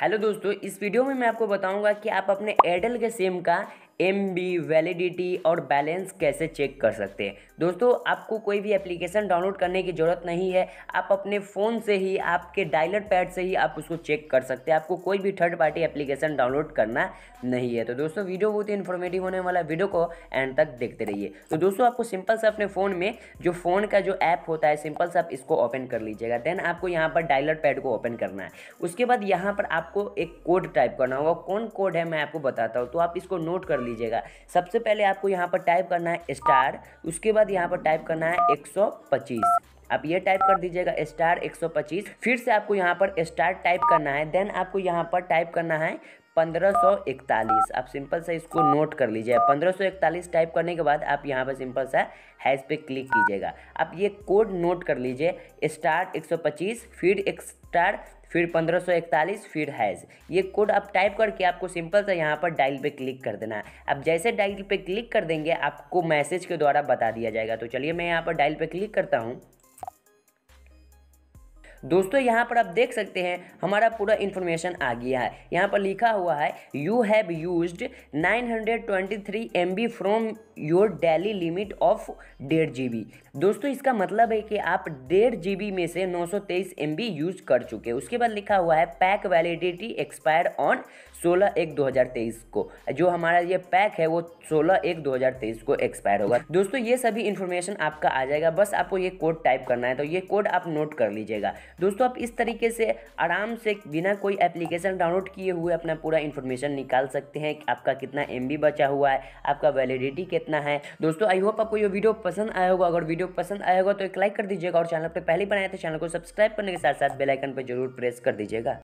hello दोस्तों इस video में मैं आपको बताऊंगा कि आप अपने एयरटेल के सिम का एम बी वैलिडिटी और बैलेंस कैसे चेक कर सकते हैं दोस्तों आपको कोई भी एप्लीकेशन डाउनलोड करने की ज़रूरत नहीं है आप अपने फ़ोन से ही आपके डायलर पैड से ही आप उसको चेक कर सकते हैं आपको कोई भी थर्ड पार्टी एप्लीकेशन डाउनलोड करना नहीं है तो दोस्तों वीडियो बहुत ही इन्फॉर्मेटिव होने वाला वीडियो को एंड तक देखते रहिए तो दोस्तों आपको सिंपल से अपने फ़ोन में जो फ़ोन का जो ऐप होता है सिंपल से आप इसको ओपन कर लीजिएगा देन आपको यहाँ पर डायलर पैड को ओपन करना है उसके बाद यहाँ पर आपको एक कोड टाइप करना होगा कौन कोड है मैं आपको बताता हूँ तो आप इसको नोट कर लीजिएगा सबसे पहले आपको यहाँ पर टाइप करना है स्टार उसके बाद यहाँ पर टाइप करना है एक आप ये टाइप कर दीजिएगा स्टार 125 फिर से आपको यहाँ पर स्टार टाइप करना है देन आपको यहाँ पर टाइप करना है 1541 आप सिंपल सा इसको नोट कर लीजिए 1541 टाइप करने के बाद आप यहाँ पर सिंपल सा हैश पे क्लिक कीजिएगा आप ये कोड नोट कर लीजिए स्टार 125 फिर एक स्टार फिर 1541 फिर हैज़ ये कोड आप टाइप करके आपको सिंपल सा यहाँ पर डायल पे क्लिक कर देना है अब जैसे डायल पे क्लिक कर देंगे आपको मैसेज के द्वारा बता दिया जाएगा तो चलिए मैं यहाँ पर डायल पे क्लिक करता हूँ दोस्तों यहाँ पर आप देख सकते हैं हमारा पूरा इन्फॉर्मेशन आ गया है यहाँ पर लिखा हुआ है you have use 923 B from your daily limit of डेढ़ जी दोस्तों इसका मतलब है कि आप डेढ़ जी में से 923 बी यूज कर चुके हैं उसके बाद लिखा हुआ है पैक वैलिडिटी एक्सपायर ऑन 16 एक 2023 को जो हमारा ये पैक है वो 16 एक 2023 को एक्सपायर होगा दोस्तों ये सभी इन्फॉर्मेशन आपका आ जाएगा बस आपको ये कोड टाइप करना है तो ये कोड आप नोट कर लीजिएगा दोस्तों आप इस तरीके से आराम से बिना कोई एप्लीकेशन डाउनलोड किए हुए अपना पूरा इन्फॉर्मेशन निकाल सकते हैं कि आपका कितना एम बचा हुआ है आपका वैलिडिटी कितना है दोस्तों आई होप आपको ये वीडियो पसंद आया होगा अगर वीडियो पसंद आया होगा तो एक लाइक कर दीजिएगा और चैनल पर पहले बनाया तो चैनल को सब्सक्राइब करने के साथ साथ बेलाइकन पर जरूर प्रेस कर दीजिएगा